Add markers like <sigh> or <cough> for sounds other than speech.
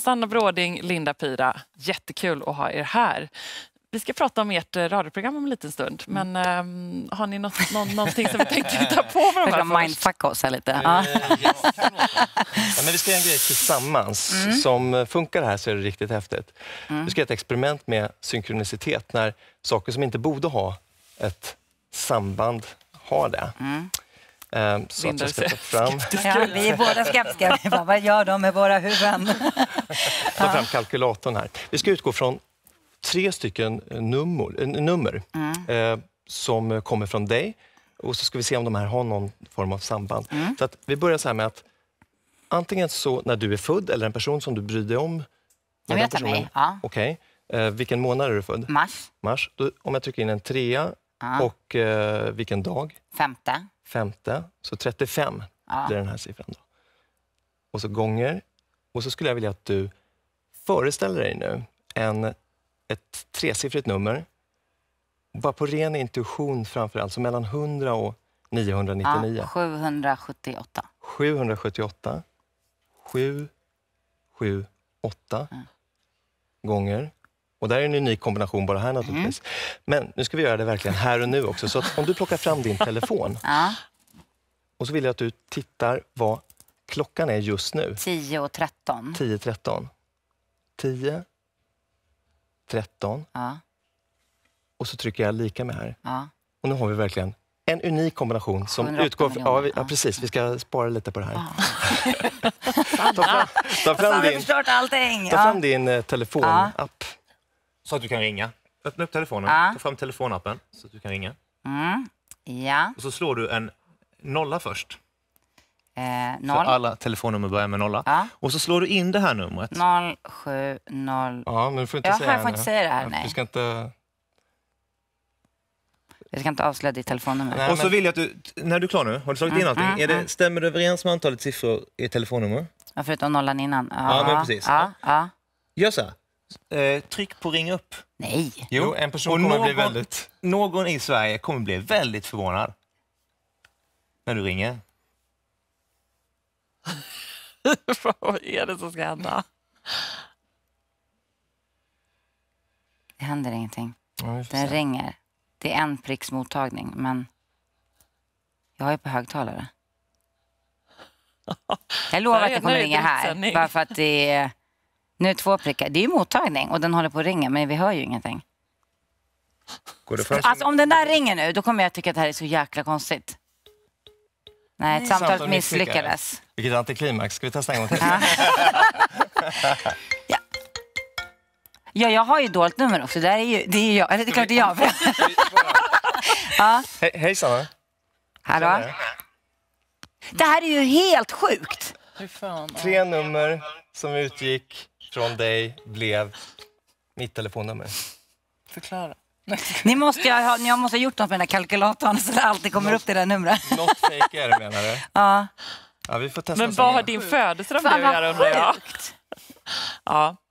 Sanna Bråding, Linda Pira, jättekul att ha er här. Vi ska prata om ert eh, radioprogram om en liten stund, mm. men um, har ni något, nå, någonting som vi tänkte ta på med de här mindfucka oss här lite. Eh, ja, ja, men vi ska göra en grej tillsammans mm. som eh, funkar här så är det riktigt häftigt. Mm. Vi ska göra ett experiment med synkronicitet när saker som inte borde ha ett samband har det. Mm. Eh, så att jag ska ta fram... Ja, vi är båda skeptiska. <laughs> Vad gör de med våra huvuden? <laughs> ta fram kalkylatorn här. Vi ska utgå från tre stycken eh, nummer, eh, nummer mm. som kommer från dig. Och så ska vi se om de här har någon form av samband. Mm. Så att vi börjar så här med att antingen så när du är född eller en person som du bryr dig om. Jag vet personen, mig, ja. Okej. Okay. Eh, vilken månad är du född? Mars. Mars. Då, om jag trycker in en trea Ja. Och eh, vilken dag? Femte. Femte. Så 35 ja. blir den här siffran. Då. Och så gånger. Och så skulle jag vilja att du föreställer dig nu en, ett tresiffrigt nummer. Bara på ren intuition framför allt, så mellan 100 och 999. Ja, 778. 778. 7, 7, 8 ja. gånger och det här är en unik kombination bara här naturligtvis. Mm. Men nu ska vi göra det verkligen här och nu också. Så om du plockar fram din <laughs> telefon ja. och så vill jag att du tittar vad klockan är just nu. 10.13. 10.13. 10 13. 10, 13. Ja. Och så trycker jag lika med här. Ja. Och nu har vi verkligen en unik kombination som utgår från... Ja, ja, precis. Vi ska spara lite på det här. <laughs> ta fram, ta fram din, ta fram din eh, telefonapp. Så att du kan ringa. Öppna upp telefonen, ja. ta fram telefonappen så att du kan ringa. Mm. Ja. Och så slår du en nolla först. Eh, noll. För alla telefonnummer börjar med nolla. Ja. Och så slår du in det här numret. 070... Ja, men du får inte jag säga, jag får inte säga det här. Nej. Du ska inte... Jag ska inte avslöja ditt telefonnummer. Nej, och så vill jag att du, när du är klar nu, har du slagit mm, in allting? Mm, är det, mm. Stämmer det överens med antalet siffror i telefonnummer? Ja, förutom nollan innan. Ja, ja men precis. Ja, ja. Gör så här. Eh, tryck på ring upp. Nej. Jo, en person och kommer någon, bli väldigt... Någon i Sverige kommer bli väldigt förvånad när du ringer. <laughs> Vad är det som ska hända? Det händer ingenting. Ja, Den ringer. Det är en pricks mottagning, men jag har ju på högtalare. <laughs> Jag lovar att det kommer ringa här, bara för att det är nu är det två prickar. Det är ju mottagning och den håller på att ringa, men vi hör ju ingenting. Går det fram? Alltså om den där ringer nu, då kommer jag tycka att det här är så jäkla konstigt. Nej, samtalet misslyckades. Vilket antiklimax. Ska vi testa en gång till? ja. <laughs> ja, jag har ju dolt nummer också. Det, är ju, det är jag. Eller det är klart det är jag. <laughs> ja. He hej Sanna. Hallå. Det här är ju helt sjukt. Fan, Tre ja. nummer som utgick från dig blev mitt telefonnummer. Förklara. Ni måste ju ha, måste ha gjort något med den där kalkylatorn så det alltid kommer något, upp det där numret. <laughs> Något fejk är det menar du? Ja. ja vi får testa Men vad har din födelsedag med att göra undrar jag? Ja.